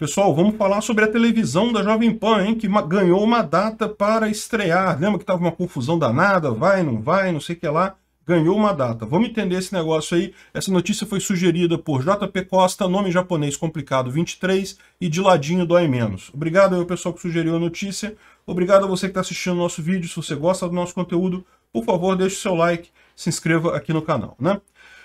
Pessoal, vamos falar sobre a televisão da Jovem Pan, hein, que ganhou uma data para estrear. Lembra que estava uma confusão danada, vai, não vai, não sei o que lá. Ganhou uma data. Vamos entender esse negócio aí. Essa notícia foi sugerida por JP Costa, nome japonês complicado 23 e de ladinho dói menos. Obrigado ao pessoal que sugeriu a notícia. Obrigado a você que está assistindo o nosso vídeo. Se você gosta do nosso conteúdo, por favor, deixe o seu like, se inscreva aqui no canal, né?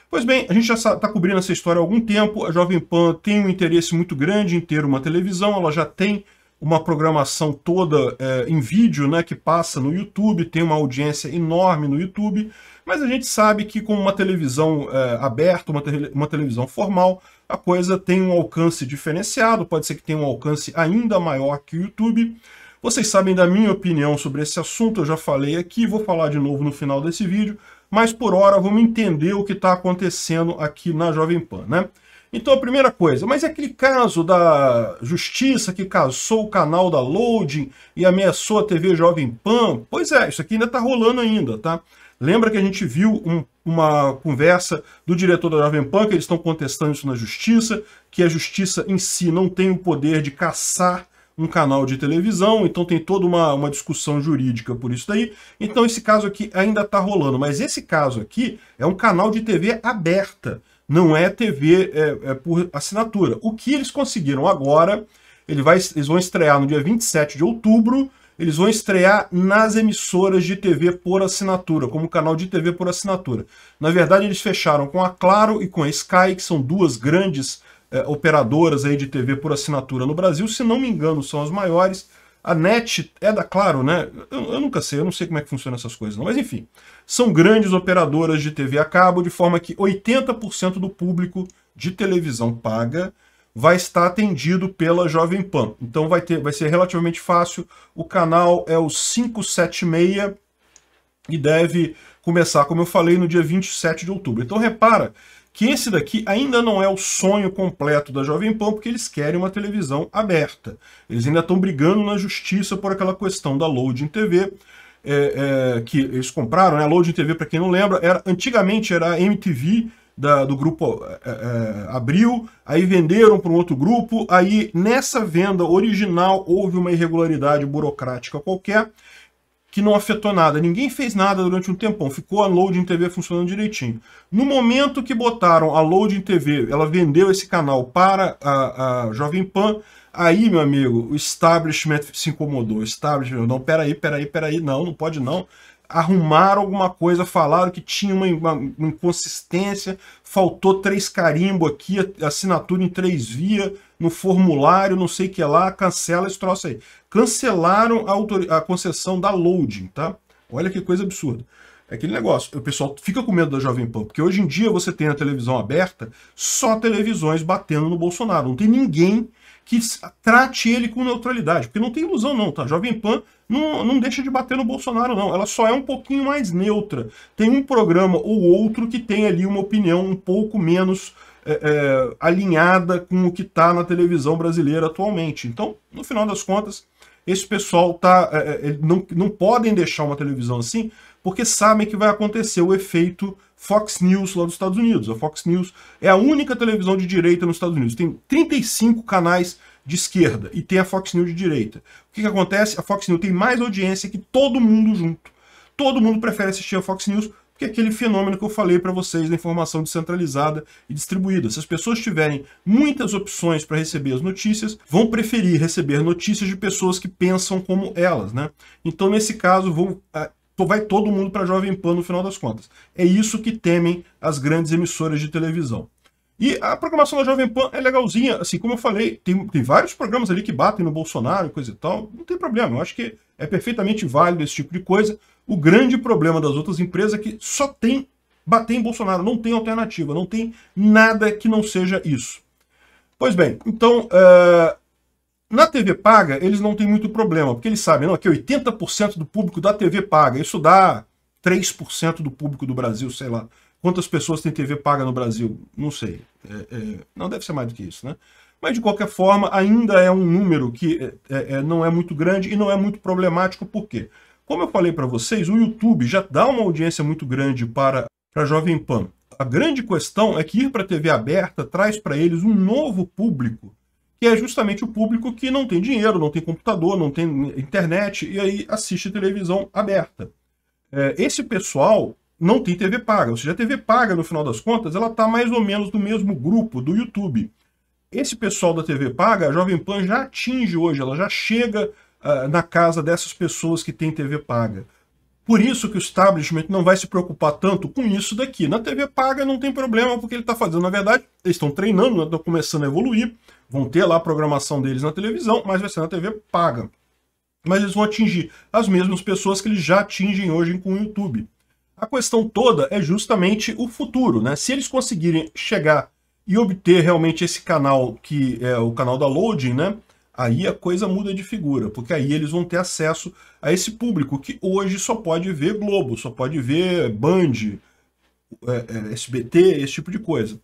Pois bem, a gente já está cobrindo essa história há algum tempo. A Jovem Pan tem um interesse muito grande em ter uma televisão, ela já tem uma programação toda é, em vídeo, né, que passa no YouTube, tem uma audiência enorme no YouTube, mas a gente sabe que com uma televisão é, aberta, uma, te uma televisão formal, a coisa tem um alcance diferenciado, pode ser que tenha um alcance ainda maior que o YouTube. Vocês sabem da minha opinião sobre esse assunto, eu já falei aqui, vou falar de novo no final desse vídeo mas por hora vamos entender o que está acontecendo aqui na Jovem Pan, né? Então a primeira coisa, mas é aquele caso da justiça que caçou o canal da Loading e ameaçou a TV Jovem Pan? Pois é, isso aqui ainda está rolando ainda, tá? Lembra que a gente viu um, uma conversa do diretor da Jovem Pan, que eles estão contestando isso na justiça, que a justiça em si não tem o poder de caçar um canal de televisão, então tem toda uma, uma discussão jurídica por isso daí. Então esse caso aqui ainda está rolando, mas esse caso aqui é um canal de TV aberta, não é TV é, é por assinatura. O que eles conseguiram agora, ele vai, eles vão estrear no dia 27 de outubro, eles vão estrear nas emissoras de TV por assinatura, como canal de TV por assinatura. Na verdade, eles fecharam com a Claro e com a Sky, que são duas grandes eh, operadoras aí de TV por assinatura no Brasil. Se não me engano, são as maiores. A NET é da Claro, né? Eu, eu, nunca sei, eu não sei como é que funciona essas coisas, não. Mas enfim, são grandes operadoras de TV a cabo, de forma que 80% do público de televisão paga vai estar atendido pela Jovem Pan. Então vai, ter, vai ser relativamente fácil. O canal é o 576 e deve começar, como eu falei, no dia 27 de outubro. Então repara que esse daqui ainda não é o sonho completo da Jovem Pan, porque eles querem uma televisão aberta. Eles ainda estão brigando na justiça por aquela questão da Loading TV, é, é, que eles compraram, né? A Loading TV, para quem não lembra, era antigamente era a MTV, da, do grupo é, é, Abril, aí venderam para um outro grupo, aí nessa venda original houve uma irregularidade burocrática qualquer que não afetou nada. Ninguém fez nada durante um tempão, ficou a Loading TV funcionando direitinho. No momento que botaram a Loading TV, ela vendeu esse canal para a, a Jovem Pan, aí, meu amigo, o establishment se incomodou. O establishment, não, peraí, peraí, peraí, não, não pode não arrumaram alguma coisa, falaram que tinha uma, inconsistência, faltou três carimbo aqui, assinatura em três via no formulário, não sei o que lá, cancela esse troço aí. Cancelaram a, a concessão da loading, tá? Olha que coisa absurda. É aquele negócio, o pessoal fica com medo da Jovem Pan, porque hoje em dia você tem a televisão aberta, só televisões batendo no Bolsonaro. Não tem ninguém que trate ele com neutralidade, porque não tem ilusão não, tá? A Jovem Pan não, não deixa de bater no Bolsonaro não, ela só é um pouquinho mais neutra. Tem um programa ou outro que tem ali uma opinião um pouco menos é, é, alinhada com o que está na televisão brasileira atualmente. Então, no final das contas, esse pessoal tá, é, é não, não podem deixar uma televisão assim, porque sabem que vai acontecer o efeito Fox News lá dos Estados Unidos. A Fox News é a única televisão de direita nos Estados Unidos. Tem 35 canais de esquerda e tem a Fox News de direita. O que, que acontece? A Fox News tem mais audiência que todo mundo junto. Todo mundo prefere assistir a Fox News porque é aquele fenômeno que eu falei para vocês da informação descentralizada e distribuída. Se as pessoas tiverem muitas opções para receber as notícias, vão preferir receber notícias de pessoas que pensam como elas, né? Então, nesse caso, vão ah, vai todo mundo para a Jovem Pan no final das contas. É isso que temem as grandes emissoras de televisão. E a programação da Jovem Pan é legalzinha, assim como eu falei, tem, tem vários programas ali que batem no Bolsonaro, coisa e tal, não tem problema, eu acho que é perfeitamente válido esse tipo de coisa. O grande problema das outras empresas é que só tem bater em Bolsonaro, não tem alternativa, não tem nada que não seja isso. Pois bem, então uh, na TV paga, eles não têm muito problema, porque eles sabem não, que 80% do público da TV paga. Isso dá 3% do público do Brasil, sei lá. Quantas pessoas têm TV paga no Brasil? Não sei. É, é, não deve ser mais do que isso, né? Mas, de qualquer forma, ainda é um número que é, é, é não é muito grande e não é muito problemático, por quê? Como eu falei para vocês, o YouTube já dá uma audiência muito grande para a Jovem Pan. A grande questão é que ir para a TV aberta traz para eles um novo público que é justamente o público que não tem dinheiro, não tem computador, não tem internet, e aí assiste televisão aberta. É, esse pessoal não tem TV paga, ou seja, a TV paga, no final das contas, ela está mais ou menos do mesmo grupo do YouTube. Esse pessoal da TV paga, a Jovem Pan já atinge hoje, ela já chega uh, na casa dessas pessoas que têm TV paga. Por isso que o establishment não vai se preocupar tanto com isso daqui. Na TV paga não tem problema, porque ele está fazendo, na verdade, eles estão treinando, estão né, começando a evoluir, vão ter lá a programação deles na televisão, mas vai ser na TV paga. Mas eles vão atingir as mesmas pessoas que eles já atingem hoje com o YouTube. A questão toda é justamente o futuro, né? Se eles conseguirem chegar e obter realmente esse canal que é o canal da loading, né? aí a coisa muda de figura, porque aí eles vão ter acesso a esse público que hoje só pode ver Globo, só pode ver Band, é, é, SBT, esse tipo de coisa.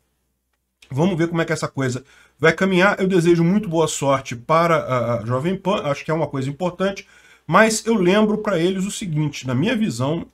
Vamos ver como é que essa coisa vai caminhar. Eu desejo muito boa sorte para a Jovem Pan, acho que é uma coisa importante, mas eu lembro para eles o seguinte, na minha visão,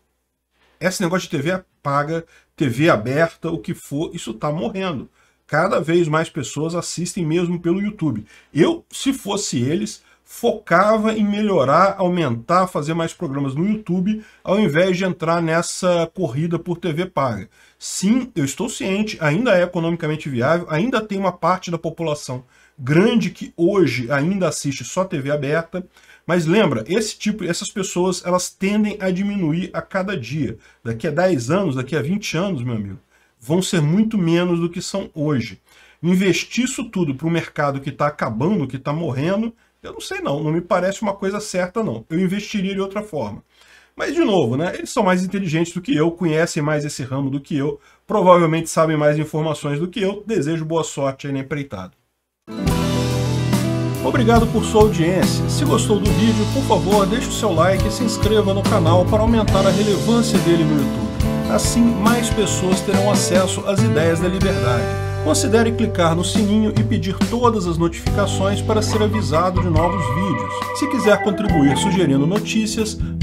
esse negócio de TV é paga, TV aberta, o que for, isso está morrendo cada vez mais pessoas assistem mesmo pelo YouTube. Eu, se fosse eles, focava em melhorar, aumentar, fazer mais programas no YouTube, ao invés de entrar nessa corrida por TV paga. Sim, eu estou ciente, ainda é economicamente viável, ainda tem uma parte da população grande que hoje ainda assiste só TV aberta, mas lembra, esse tipo, essas pessoas, elas tendem a diminuir a cada dia. Daqui a 10 anos, daqui a 20 anos, meu amigo, vão ser muito menos do que são hoje. Investir isso tudo para um mercado que está acabando, que está morrendo, eu não sei não, não me parece uma coisa certa não. Eu investiria de outra forma. Mas, de novo, né, eles são mais inteligentes do que eu, conhecem mais esse ramo do que eu, provavelmente sabem mais informações do que eu. Desejo boa sorte aí na empreitada. Obrigado por sua audiência. Se gostou do vídeo, por favor, deixe o seu like e se inscreva no canal para aumentar a relevância dele no YouTube. Assim, mais pessoas terão acesso às ideias da liberdade. Considere clicar no sininho e pedir todas as notificações para ser avisado de novos vídeos. Se quiser contribuir sugerindo notícias,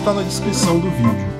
está na descrição do vídeo.